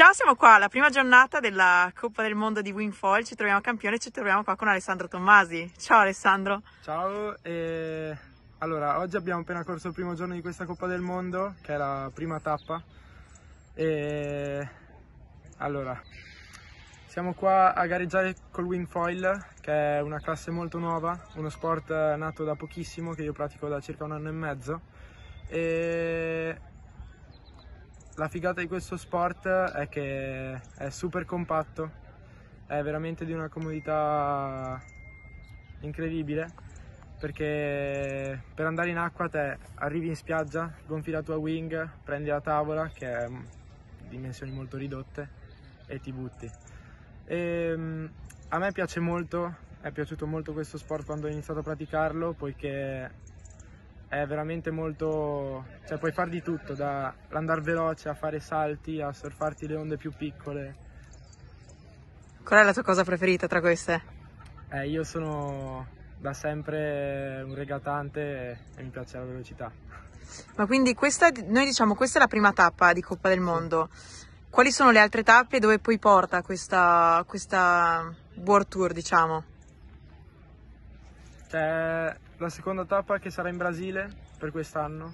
Ciao, siamo qua alla prima giornata della Coppa del Mondo di Winfoil, ci troviamo a campione, ci troviamo qua con Alessandro Tommasi. Ciao Alessandro. Ciao, e... allora oggi abbiamo appena corso il primo giorno di questa Coppa del Mondo, che è la prima tappa. E, allora, siamo qua a gareggiare col Winfoil, che è una classe molto nuova, uno sport eh, nato da pochissimo, che io pratico da circa un anno e mezzo. E la figata di questo sport è che è super compatto, è veramente di una comodità incredibile perché per andare in acqua te arrivi in spiaggia, gonfi la tua wing, prendi la tavola che è dimensioni molto ridotte e ti butti. E, ehm, a me piace molto, è piaciuto molto questo sport quando ho iniziato a praticarlo poiché è veramente molto... cioè puoi far di tutto, dall'andare veloce a fare salti a surfarti le onde più piccole. Qual è la tua cosa preferita tra queste? Eh, io sono da sempre un regatante e mi piace la velocità. Ma quindi questa, noi diciamo questa è la prima tappa di Coppa del Mondo. Quali sono le altre tappe dove poi porta questa, questa World Tour, diciamo? C'è cioè, la seconda tappa che sarà in Brasile per quest'anno.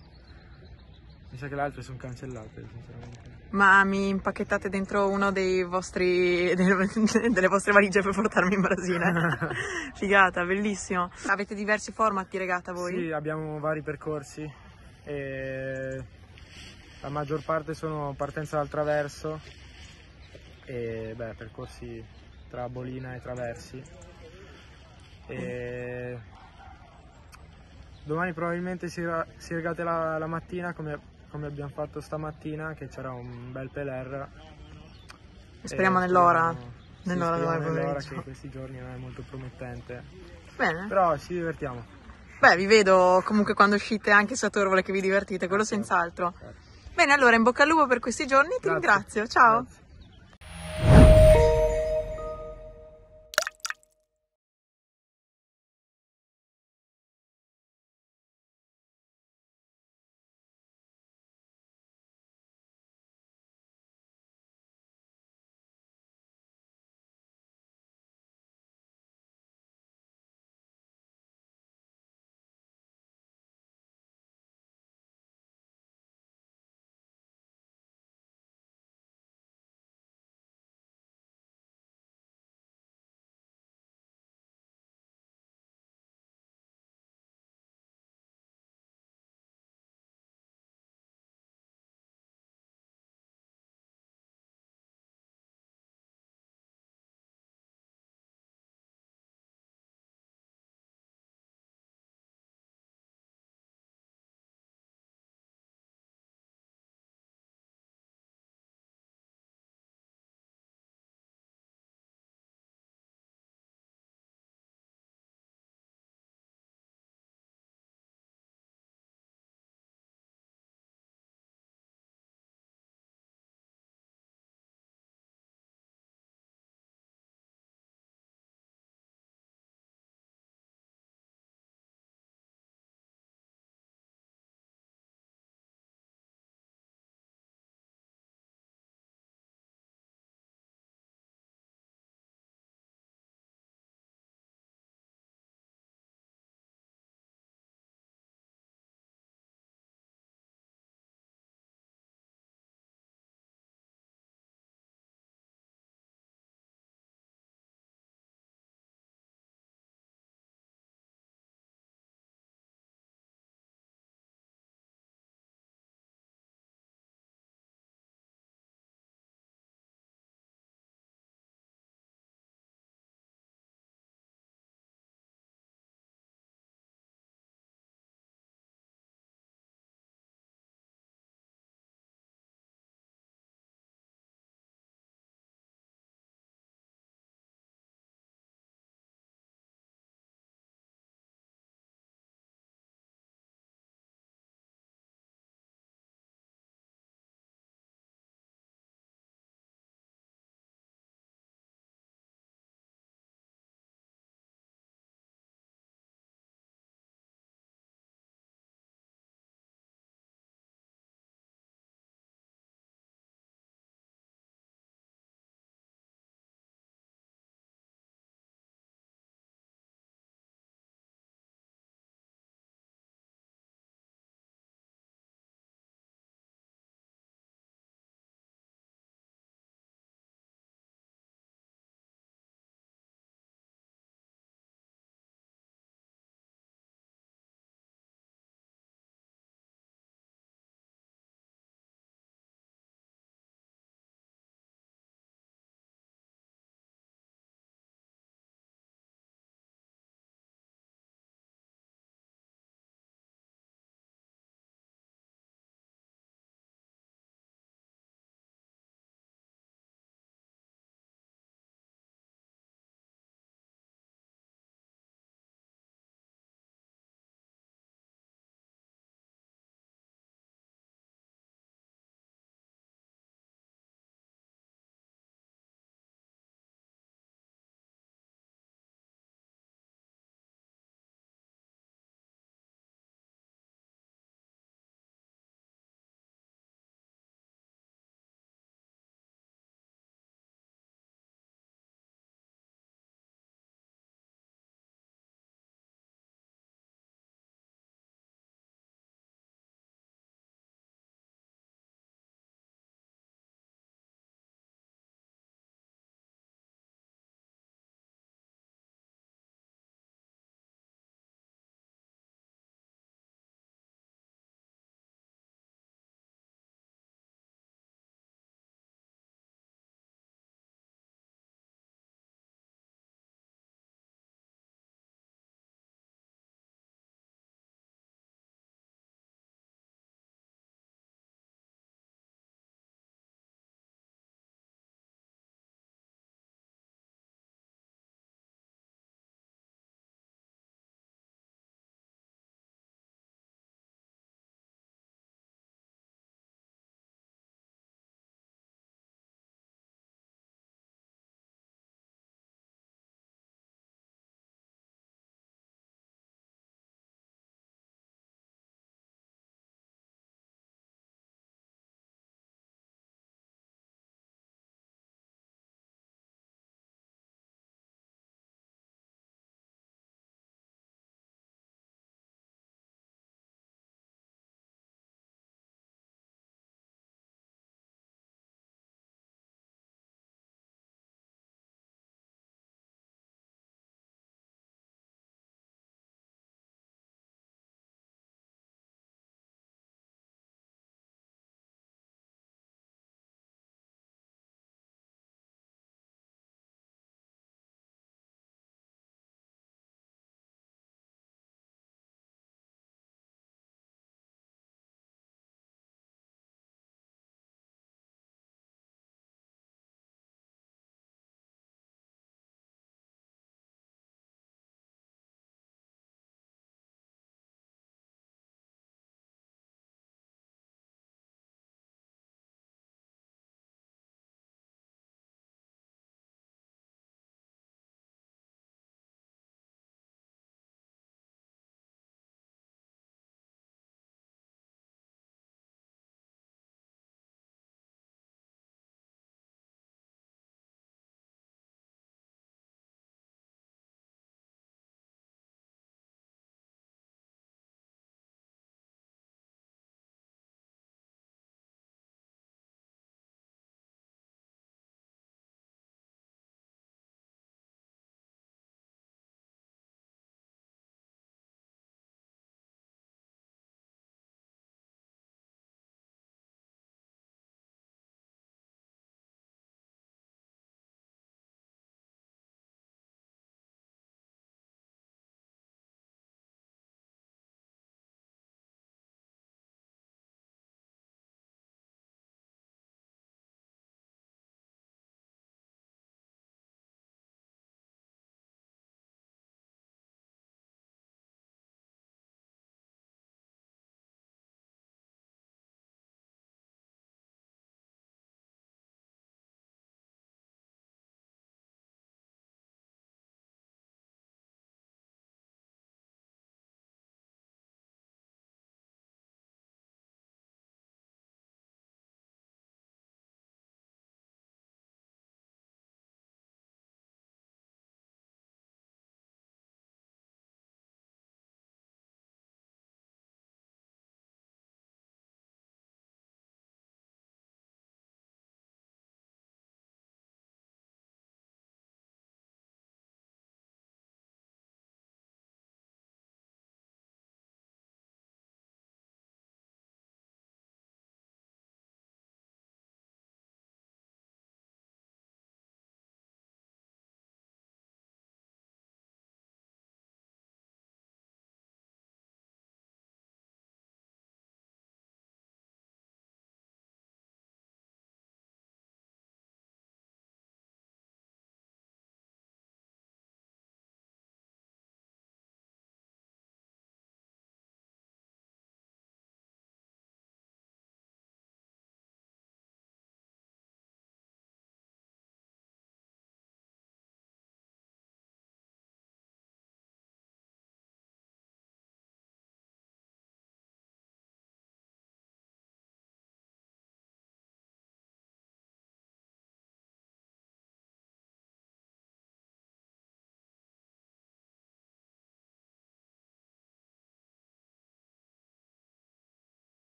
Mi sa che le altre sono cancellate, sinceramente. Ma mi impacchettate dentro uno dei vostri, delle vostre valigie per portarmi in Brasile. Figata, bellissimo. Avete diversi format di regata voi? Sì, abbiamo vari percorsi. E la maggior parte sono partenza dal traverso e beh, percorsi tra bolina e traversi. E Domani probabilmente si, si regate la, la mattina come, come, abbiamo fatto stamattina che c'era un bel peler. Speriamo nell'ora. Nell'ora sì, nell'ora pomeriggio. che questi giorni non è molto promettente. Bene. Però ci divertiamo. Beh, vi vedo comunque quando uscite anche su Torvole che vi divertite, quello certo. senz'altro. Certo. Bene, allora in bocca al lupo per questi giorni, ti Grazie. ringrazio, ciao. Grazie.